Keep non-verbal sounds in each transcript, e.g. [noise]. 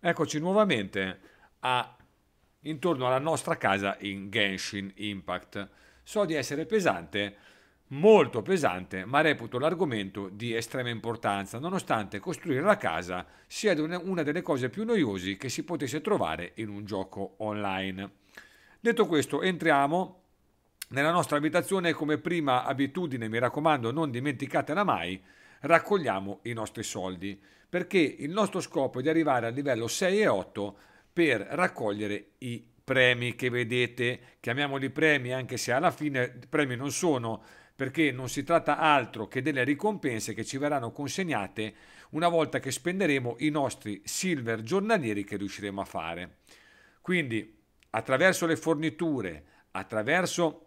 Eccoci nuovamente a, intorno alla nostra casa in Genshin Impact. So di essere pesante, molto pesante, ma reputo l'argomento di estrema importanza, nonostante costruire la casa sia una delle cose più noiosi che si potesse trovare in un gioco online. Detto questo, entriamo nella nostra abitazione e come prima abitudine, mi raccomando, non dimenticatela mai, raccogliamo i nostri soldi, perché il nostro scopo è di arrivare al livello 6 e 8 per raccogliere i premi che vedete, chiamiamoli premi anche se alla fine premi non sono, perché non si tratta altro che delle ricompense che ci verranno consegnate una volta che spenderemo i nostri silver giornalieri che riusciremo a fare. Quindi attraverso le forniture, attraverso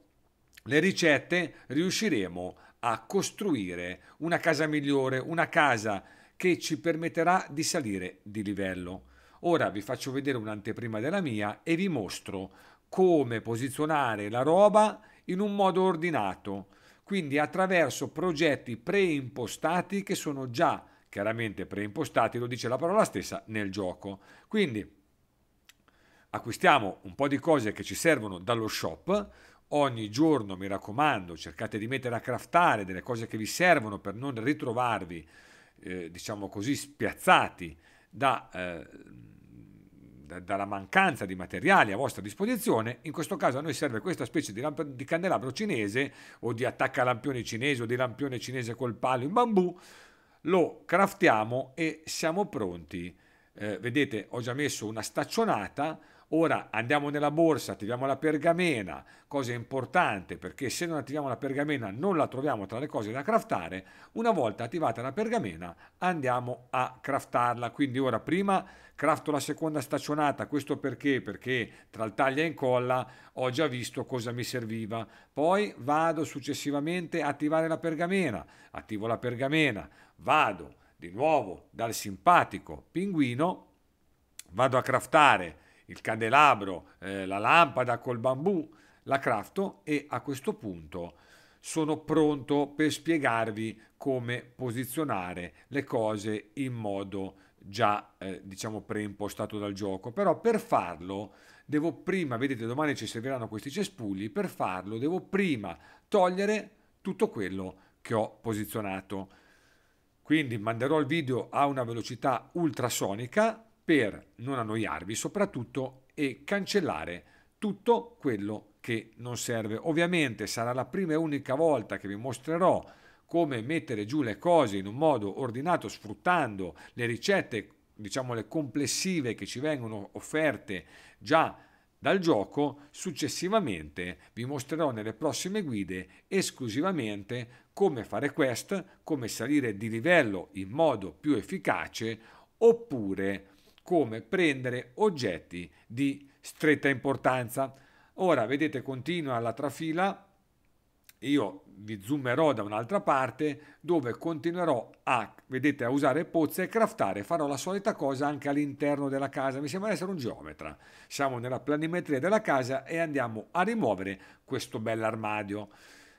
le ricette, riusciremo a costruire una casa migliore, una casa che ci permetterà di salire di livello. Ora vi faccio vedere un'anteprima della mia e vi mostro come posizionare la roba in un modo ordinato, quindi attraverso progetti preimpostati che sono già chiaramente preimpostati, lo dice la parola stessa, nel gioco. Quindi acquistiamo un po' di cose che ci servono dallo shop. Ogni giorno, mi raccomando, cercate di mettere a craftare delle cose che vi servono per non ritrovarvi, eh, diciamo così, spiazzati da, eh, da, dalla mancanza di materiali a vostra disposizione. In questo caso a noi serve questa specie di, lamp- di candelabro cinese o di attaccalampione cinese o di lampione cinese col palo in bambù. Lo craftiamo e siamo pronti. Eh, vedete, ho già messo una staccionata Ora andiamo nella borsa, attiviamo la pergamena, cosa importante perché se non attiviamo la pergamena non la troviamo tra le cose da craftare. Una volta attivata la pergamena andiamo a craftarla, quindi ora prima crafto la seconda staccionata, questo perché? Perché tra il taglia e incolla ho già visto cosa mi serviva. Poi vado successivamente a attivare la pergamena, attivo la pergamena, vado di nuovo dal simpatico pinguino, vado a craftare il candelabro, eh, la lampada col bambù, la crafto e a questo punto sono pronto per spiegarvi come posizionare le cose in modo già eh, diciamo preimpostato dal gioco però per farlo devo prima vedete domani ci serviranno questi cespugli per farlo devo prima togliere tutto quello che ho posizionato quindi manderò il video a una velocità ultrasonica per non annoiarvi soprattutto e cancellare tutto quello che non serve. Ovviamente sarà la prima e unica volta che vi mostrerò come mettere giù le cose in un modo ordinato sfruttando le ricette, diciamo le complessive che ci vengono offerte già dal gioco, successivamente vi mostrerò nelle prossime guide esclusivamente come fare quest, come salire di livello in modo più efficace oppure come prendere oggetti di stretta importanza. Ora vedete continua la trafila, io vi zoomerò da un'altra parte dove continuerò a, vedete, a usare pozze e craftare, farò la solita cosa anche all'interno della casa, mi sembra di essere un geometra. Siamo nella planimetria della casa e andiamo a rimuovere questo bell'armadio.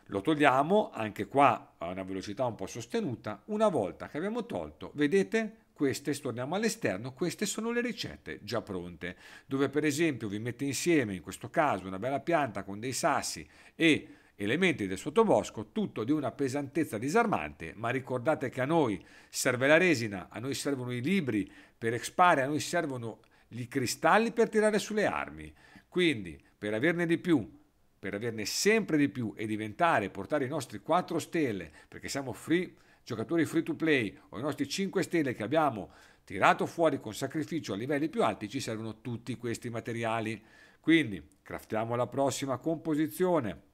Lo togliamo anche qua a una velocità un po' sostenuta, una volta che abbiamo tolto, vedete, queste, torniamo all'esterno, queste sono le ricette già pronte, dove per esempio vi mette insieme, in questo caso, una bella pianta con dei sassi e elementi del sottobosco, tutto di una pesantezza disarmante, ma ricordate che a noi serve la resina, a noi servono i libri per expare, a noi servono i cristalli per tirare sulle armi. Quindi, per averne di più, per averne sempre di più e diventare, portare i nostri 4 stelle, perché siamo free giocatori free to play o i nostri 5 stelle che abbiamo tirato fuori con sacrificio a livelli più alti, ci servono tutti questi materiali. Quindi craftiamo la prossima composizione.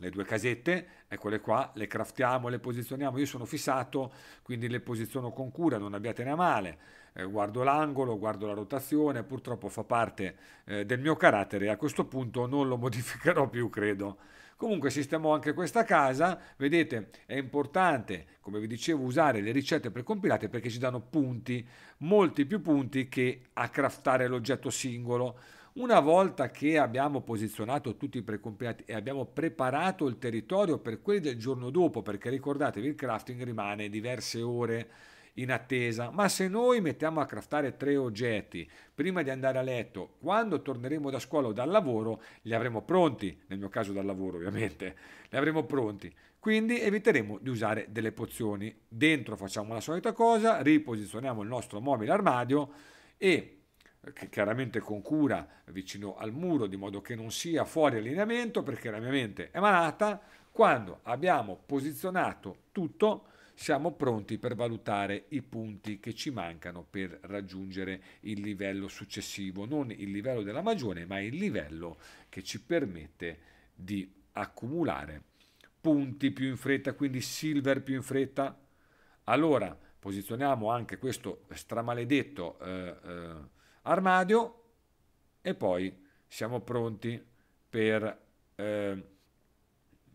Le due casette, eccole qua, le craftiamo, le posizioniamo. Io sono fissato, quindi le posiziono con cura, non abbiatene a male. Eh, guardo l'angolo, guardo la rotazione, purtroppo fa parte eh, del mio carattere e a questo punto non lo [laughs] modificherò più, credo. Comunque sistemo anche questa casa, vedete è importante come vi dicevo usare le ricette precompilate perché ci danno punti, molti più punti che a craftare l'oggetto singolo. Una volta che abbiamo posizionato tutti i precompilati e abbiamo preparato il territorio per quelli del giorno dopo, perché ricordatevi il crafting rimane diverse ore in attesa, ma se noi mettiamo a craftare tre oggetti prima di andare a letto, quando torneremo da scuola o dal lavoro, li avremo pronti, nel mio caso dal lavoro ovviamente, li avremo pronti. Quindi eviteremo di usare delle pozioni. Dentro facciamo la solita cosa, riposizioniamo il nostro mobile armadio e chiaramente con cura vicino al muro di modo che non sia fuori allineamento perché la mia mente è malata quando abbiamo posizionato tutto siamo pronti per valutare i punti che ci mancano per raggiungere il livello successivo, non il livello della magione, ma il livello che ci permette di accumulare punti più in fretta, quindi silver più in fretta. Allora posizioniamo anche questo stramaledetto eh, eh, armadio e poi siamo pronti per... Eh,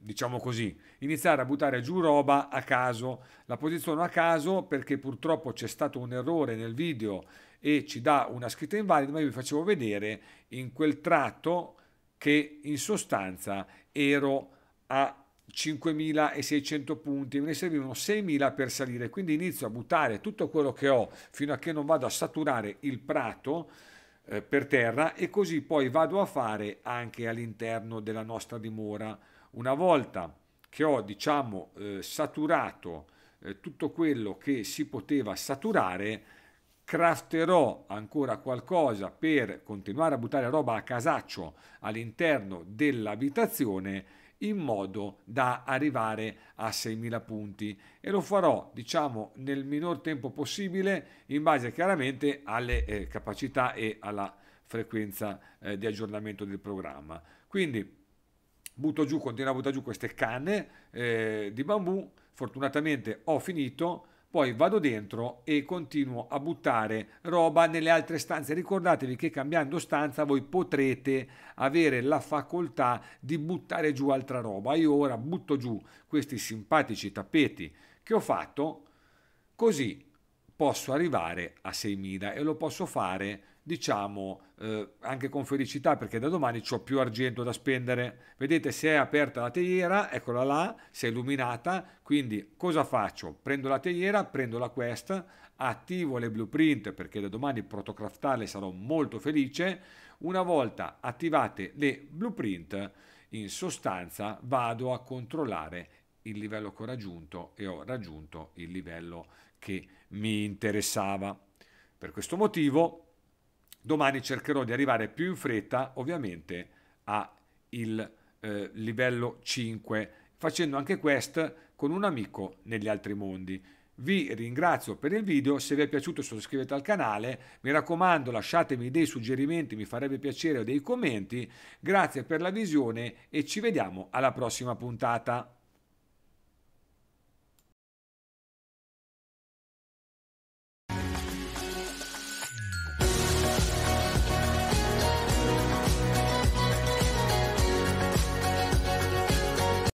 diciamo così, iniziare a buttare giù roba a caso. La posiziono a caso perché purtroppo c'è stato un errore nel video e ci dà una scritta invalida, ma io vi facevo vedere in quel tratto che in sostanza ero a 5.600 punti, me ne servivano 6.000 per salire, quindi inizio a buttare tutto quello che ho fino a che non vado a saturare il prato eh, per terra e così poi vado a fare anche all'interno della nostra dimora una volta che ho diciamo eh, saturato eh, tutto quello che si poteva saturare, crafterò ancora qualcosa per continuare a buttare roba a casaccio all'interno dell'abitazione in modo da arrivare a 6.000 punti e lo farò diciamo nel minor tempo possibile in base chiaramente alle eh, capacità e alla frequenza eh, di aggiornamento del programma quindi butto giù, continuo a buttare giù queste canne eh, di bambù, fortunatamente ho finito, poi vado dentro e continuo a buttare roba nelle altre stanze. Ricordatevi che cambiando stanza voi potrete avere la facoltà di buttare giù altra roba. Io ora butto giù questi simpatici tappeti che ho fatto, così posso arrivare a 6.000 e lo posso fare diciamo eh, anche con felicità perché da domani ho più argento da spendere vedete se è aperta la teiera eccola là si è illuminata quindi cosa faccio prendo la teiera prendo la quest attivo le blueprint perché da domani protocraftarle sarò molto felice una volta attivate le blueprint in sostanza vado a controllare il livello che ho raggiunto e ho raggiunto il livello che mi interessava per questo motivo Domani cercherò di arrivare più in fretta, ovviamente, a il eh, livello 5, facendo anche quest con un amico negli altri mondi. Vi ringrazio per il video, se vi è piaciuto sottoscrivete al canale, mi raccomando lasciatemi dei suggerimenti, mi farebbe piacere o dei commenti, grazie per la visione e ci vediamo alla prossima puntata.